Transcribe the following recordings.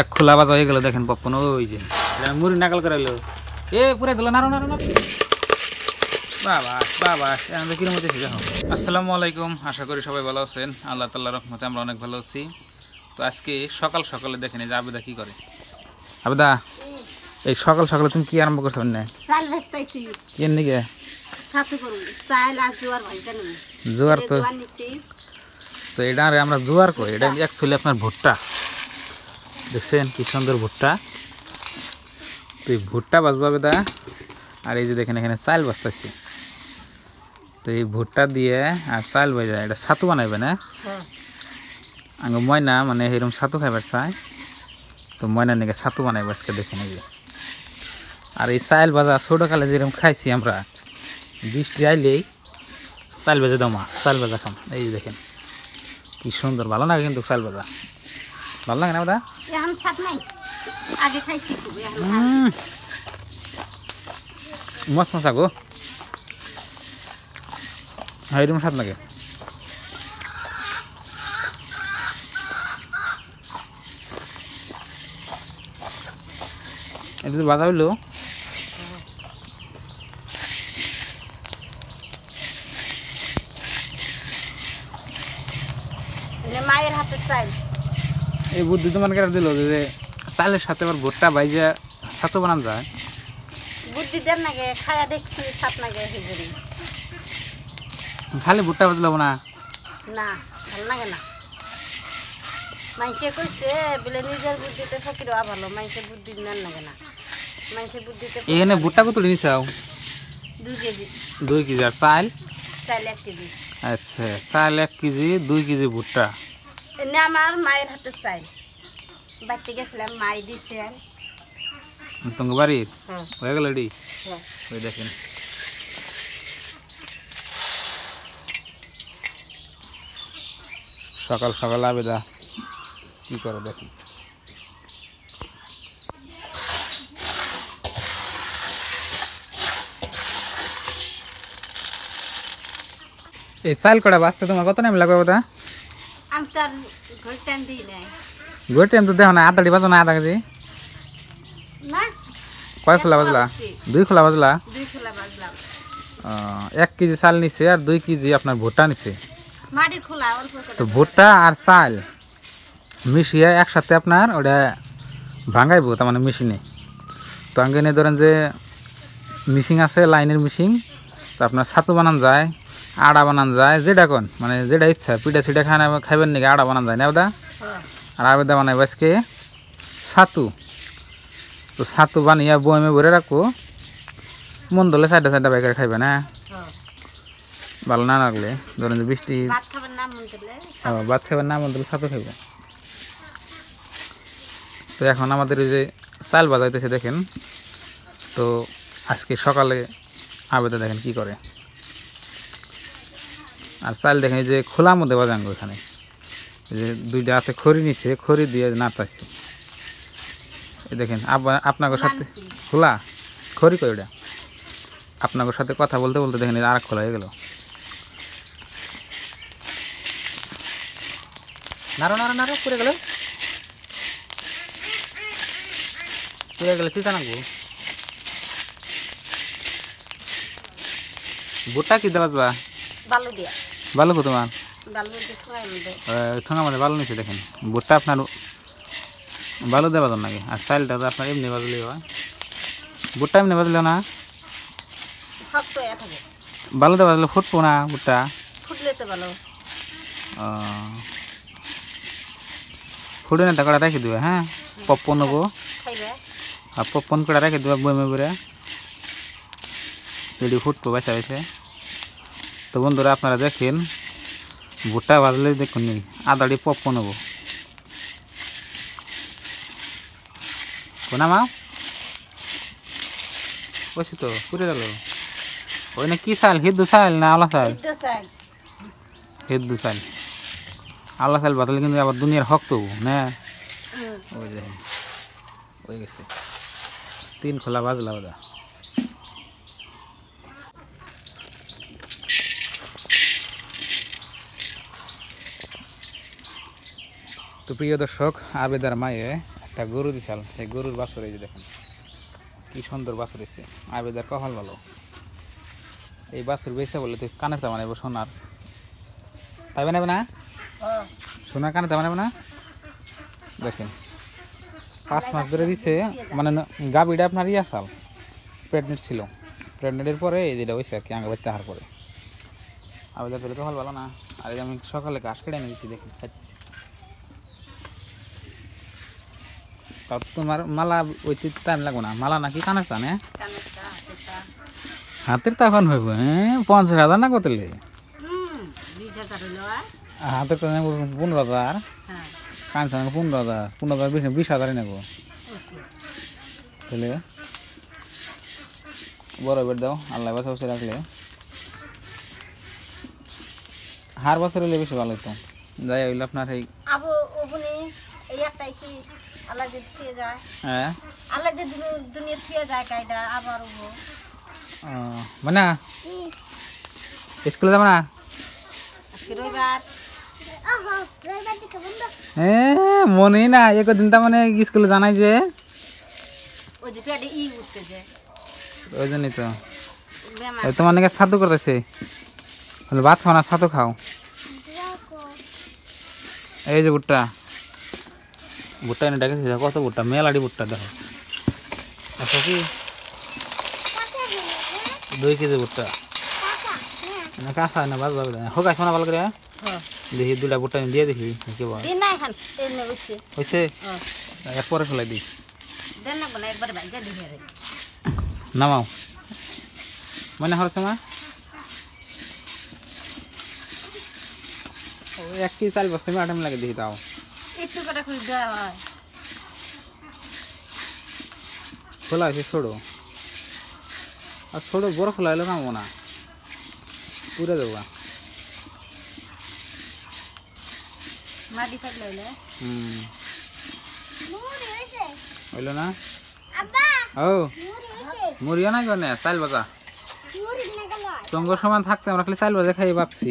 এক খোলা বাজা হয়ে গেল দেখেন পপন ওই যে মুড়ি নাকাল করাইলো এ পুরে দিল নারো নাড়ো বাবা বাবা আমরা কিরম হতে আসসালামু আলাইকুম আশা করি সবাই ভালো আছেন আল্লাহ তাল্লাহ রহমতে আমরা অনেক ভালো আছি তো আজকে সকাল সকালে দেখেন এই যে আবেদা কী করে আবেদা এই সকাল সকালে তুমি কি আরম্ভ করছো না চাল জোয়ার তো তো এটা আমরা জোয়ার করি এটা অ্যাকচুয়ালি আচ্ছা। আপনার ভুট্টা দেখছেন কি সুন্দর ভুট্টা তো এই ভুট্টা বাঁচবাবে দা আর এই যে দেখেন এখানে চাল বাঁচতেছে তো এই ভুট্টা দিয়ে আর চাল বাজা এটা ছাতু বানাইবে না হ্যাঁ। আগে ময়না মানে এরকম ছাতু খাইবার চাই তো ময়না নাকি ছাতু বানাইবে আজকে দেখে নেবে আর এই চাল ছোট কালে যেরকম খাইছি আমরা বৃষ্টি আইলেই চাল বাজা দমা চাল বাজা খাম এই দেখেন কি সুন্দর ভালো লাগে কিন্তু চাল বাজা ভালো লাগে না নাই আগে মস্ত স্বাদ লাগে এটা তো বাধা হইলো মায়ের হাতে চাই এই বুদ্ধি তোমার কেটে দিল যে চালের সাথে আবার ভুট্টা বাইজা সাথে বানান যায় বুদ্ধি দেন নাগে খায়া দেখছি সাত নাগে হিজুরি খালি ভুট্টা বাজলো না না ভাল লাগে না মাইসে কইছে বলে নিজের বুদ্ধিতে ফকির ভালো মাইসে বুদ্ধি নেন লাগে না মাইসে বুদ্ধিতে এনে ভুট্টা কত আও দুই কেজি দুই কেজি আর চাল চাল এক কেজি আচ্ছা চাল এক কেজি দুই কেজি ভুট্টা এনে আমার মায়ের হাতে চাই বাড়িতে গেছিলাম মাই দিছে তোমার বাড়ির হয়ে গেল ওই দেখেন সকাল সকাল দা কি করে দেখি এই চাইল কটা বাঁচতে তোমার কত টাইম লাগবে ওটা আমি তো ঘর টাইম দিই নাই ঘর তো দেখো না আদাড়ি বাজো না আদা কেজি কয় খোলা বাজলা দুই খোলা বাজলা দুই এক কেজি চাল নিছে আর দুই কেজি আপনার ভুট্টা নিছে তো ভুট্টা আর চাল মিশিয়ে একসাথে আপনার ওটা ভাঙাইবো তার মানে মেশিনে তো আঙ্গে ধরেন যে মিশিং আছে লাইনের মিশিং তো আপনার ছাতু বানান যায় আড়া বানান যায় যেটা কোন মানে যেটা ইচ্ছা পিঠা ছিটা খানা খাইবেন নাকি আড়া বানান যায় না আবেদা হ্যাঁ। আর আবেদা বানাই আজকে সাতু তো সাতু বানিয়ে বয়মে ভরে রাখবো মন ধরলে সাইডে সাইডে বাইক খাইবে না হ্যাঁ। ভালো না লাগলে ধরেন যে বৃষ্টি ভাত খাবেন না মন ধরলে হ্যাঁ, ছাতু খাইবে তো এখন আমাদের ওই যে চাল বাজাইতেছে দেখেন তো আজকে সকালে আবেদা দেখেন কি করে আর চাল দেখেন যে খোলা মধ্যে বাজাঙ্গ এখানে যে দুইটা হাতে খড়ি নিছে খড়ি দিয়ে নাতাইছে এই দেখেন আপনার সাথে খোলা খড়ি কই ওটা আপনার সাথে কথা বলতে বলতে দেখেন আর খোলা হয়ে গেল নাড়ো নাড়ো নাড়ো পুরে গেল পুরে গেলে তুই জানাবো বোটা কি দেওয়া বালু দিয়া ভালো কত মান ঠোঙা মধ্যে বালু নিচে দেখেন বুটটা আপনার ভালো দেওয়া দর নাকি আর চাইলটা তো আপনার এমনি বাজলি হয় এমনি বাজলে না ভালো দেওয়া বাজলে ফুটবো না বুটটা ফুটে না টাকাটা রেখে দেবে হ্যাঁ পপকর্ন নেবো আর পপকর্ন কটা রেখে দেবে বইমে করে যদি ফুটবো বেচা বেছে তো বন্ধুরা আপনারা দেখেন ভুট্টা ভাজলে দেখুন আদাড়ি পপ নেব কোনা মা বসি তো পুরে গেল ওই না কি চাল হিন্দু চাল না আলা চাল হিন্দু চাল আলা চাল বাদলে কিন্তু আবার দুনিয়ার হক তবু না ওই যে ওই গেছে তিন খোলা বাজলা বাজা তো প্রিয় দর্শক আবেদার মায়ে একটা গরু দিশাল সেই গরুর বাসর এই যে দেখেন কি সুন্দর বাসর এসে আবেদার কপাল ভালো এই বাসর বেসে বলে তুই কানের তা বানাবো সোনার তাই বানাবে না হ্যাঁ। সোনার কানে তা বানাবে না দেখেন পাঁচ মাস ধরে দিছে মানে গাবিটা আপনার ইয়া সাল প্রেগনেন্ট ছিল প্রেগনেন্টের পরে এই যেটা হয়েছে আর কি আগে বাড়িতে হার পরে আবেদার পেলে কপাল ভালো না আর আমি সকালে ঘাস কেটে এনে দিচ্ছি দেখি খাচ্ছি তোমার মালা ওই টাইম লাগবো না মালা নাকি কানের টানে হাতের তখন হইব পঞ্চাশ হাজার না কতলে হাতের টানে পনেরো হাজার হ্যাঁ। কানসা নেবো পনেরো হাজার পনেরো হাজার বিশ বিশ হাজারই নেবো তাহলে বড় বেট দাও আল্লাহ বাসা বসে রাখলে হার বছর হলে বেশি ভালো হতো যাই হইলে আপনার এই মনি এই একটা কি আলাদা দিয়ে যায় হ্যাঁ আলাদা দুনিয়া দিয়ে যায় কাইডা আবার ও অ মানা ইস স্কুলে যাম না কি রইবার ওহ রইবার দিব বন্ধু হ্যাঁ মনি না এক দিনটা মানে স্কুলে জানাই যে ওই যে পেড়ে ই উঠে যায় ওই জানি তো ও তো মানে সাదు কর দছে তাহলে ভাত খানা সাదు খাও এই যে ভুট্টা ভুট্টা এনে ডেকেছি দেখো কত ভুট্টা মেলাডি ভুট্টা দেখো আচ্ছা কি দুই কেজি ভুট্টা না কাঁচা না বাজ বাজ হোক আসো না ভালো করে হ্যাঁ? দেখি দুটা ভুট্টা দিয়ে দেখি কি বল হয়েছে হ্যাঁ। একবারে ফেলাই দিই নামাও মানে হচ্ছে মা এক কি চাল বস্তা আটাম লাগে দিই তাও খোলা হয়েছে ছোট আর ছোট বড় খোলা হলে নামবো না পুরে দেবো হইল না ও মুড়িও না কেন চাল বাজা সঙ্গ সমান থাকতে আমরা খালি চাল বাজা খাই ভাবছি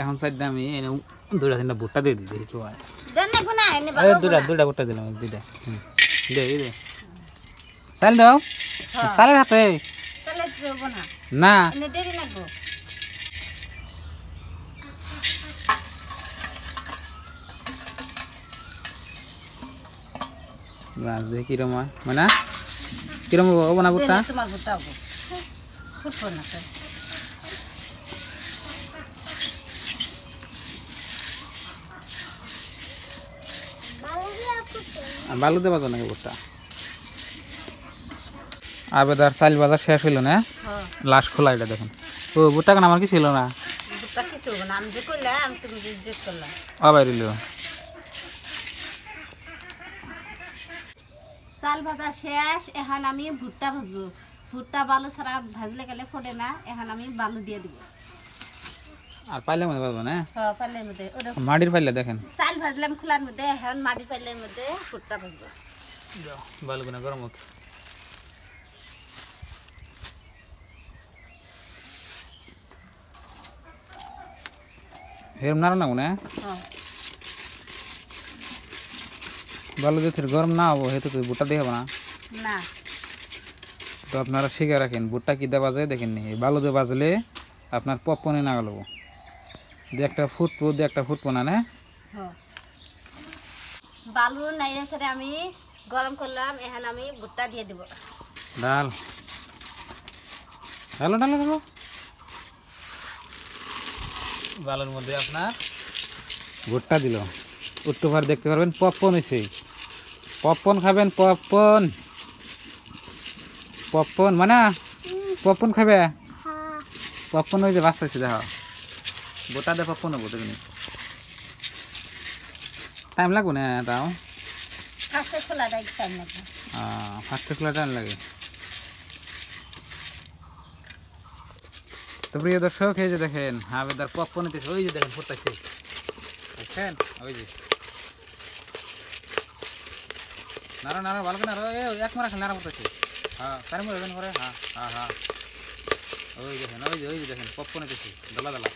এখন সাইডে আমি এনে দুটা তিনটা ভুট্টা দিয়ে দিই একটু দুটা দুটা দে দে চাল দাও হ্যাঁ। চালের হাতে না বাস দেখি কিরম হয় মানে কিরম হবো না ভুট্টা তোমার ভুট্টা বালুতে বাজার নাকি ভুট্টা আবেদার চাল বাজার শেষ হইল না হ্যাঁ। লাশ খোলা এটা দেখুন ও ভুট্টা কেন আমার কি ছিল না আবার এলো চাল ভাজা শেষ এখন আমি ভুট্টা ভাজবো ভুট্টা বালু ছাড়া ভাজলে গেলে ফোটে না এখন আমি বালু দিয়ে দিব আর পাইলের মধ্যে পাবনা হ্যাঁ হ্যাঁ পাইলের মধ্যে ও মাটির পাইলে দেখেন চাল ভাজলাম খোলার মধ্যে এখন মাটি পাইলের মধ্যে ফুটটা ভাজবা দাও বালগুনা গরম হবে হিমনার না না হ্যাঁ? হ্যাঁ ভালো যে তে গরম না হবে হেতু তো বুটা দেখব না না তো আপনারা ছেড়ে রাখেন বুটা কি দবা যায় দেখেন নি ভালো যে বাজলে আপনার পপপনে না গেল একটা ফুটবো দু একটা ফুটবো না না হ্যাঁ। বালু নাইরা সাথে আমি গরম করলাম এখন আমি ভুট্টা দিয়ে দিব ডাল ডালো ডালো ডালো বালুর মধ্যে আপনার ভুট্টা দিল উঠতে পারে দেখতে পারবেন পপকর্ন হয়েছে পপকর্ন খাবেন পপকর্ন পপকর্ন মানে পপকর্ন খাবে হ্যাঁ। পপকর্ন হয়েছে বাঁচতেছে দেখো গোটা দেখ ফোন হবো দেখুন টাইম লাগবো না তাও খোলা টাইম লাগে তো প্রিয় দর্শক যে দেখেন পপ পক্ষ নিতেছে ওই যে দেখেন ফুটাচ্ছে দেখছেন ওই যে নারো নারো ভালো করে নারো এক মারা খেলে নারা ফুটাচ্ছে হ্যাঁ তার মধ্যে হ্যাঁ হ্যাঁ হ্যাঁ ওই দেখেন ওই যে ওই যে দেখেন দলা দলা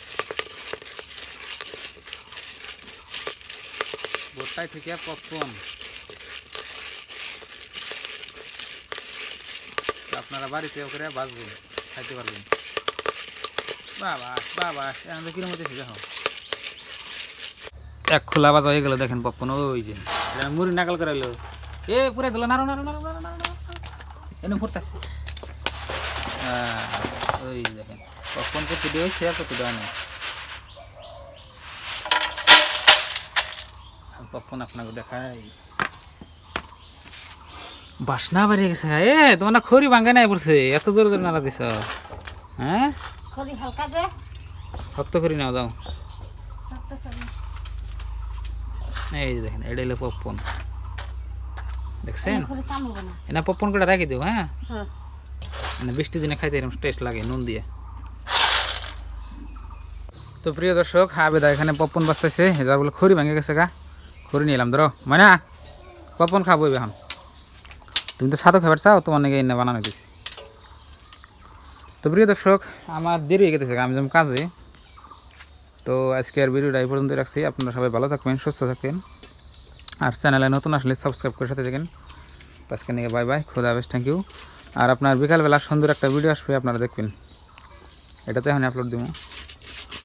গোটাই থেকে পপকর্ন আপনারা বাড়িতে করে বাঁচবেন খাইতে পারবেন বাবা বাবা এখন তো এক খোলা হয়ে দেখেন ওই মুড়ি করাইলো এ এনে ওই দেখেন শেয়ার দেওয়া কখন আপনাকে দেখাই বাসনা বাড়িয়ে গেছে হ্যাঁ। এ তোমার না খড়ি ভাঙে নাই বলছে এত জোরে জোরে নাড়া দিছ হ্যাঁ শক্ত করি নাও যাও এই যে দেখেন এটা হলো দেখছেন এনা পপকর্ন কটা রাখি দেবো হ্যাঁ? হ্যাঁ মানে বৃষ্টি দিনে খাইতে এরকম টেস্ট লাগে নুন দিয়ে তো প্রিয় দর্শক বেদা এখানে পপকর্ন বাঁচতেছে যা বলে খড়ি ভাঙে গেছে গা করে নিলাম ধরো মানে কখন খাবো এখন তুমি তো সাদো খাবার চাও তোমার নাকি এনে বানানো দিচ্ছি তো প্রিয় দর্শক আমার দেরি হয়ে গেছে আমি যেমন কাজে তো আজকে আর ভিডিওটা এই পর্যন্ত রাখছি আপনারা সবাই ভালো থাকবেন সুস্থ থাকবেন আর চ্যানেলে নতুন আসলে সাবস্ক্রাইব করে সাথে থাকেন আজকে নিয়ে বাই বাই খুদা বেশ থ্যাংক ইউ আর আপনার বিকালবেলা সুন্দর একটা ভিডিও আসবে আপনারা দেখবেন এটাতে এখন আপলোড দেবো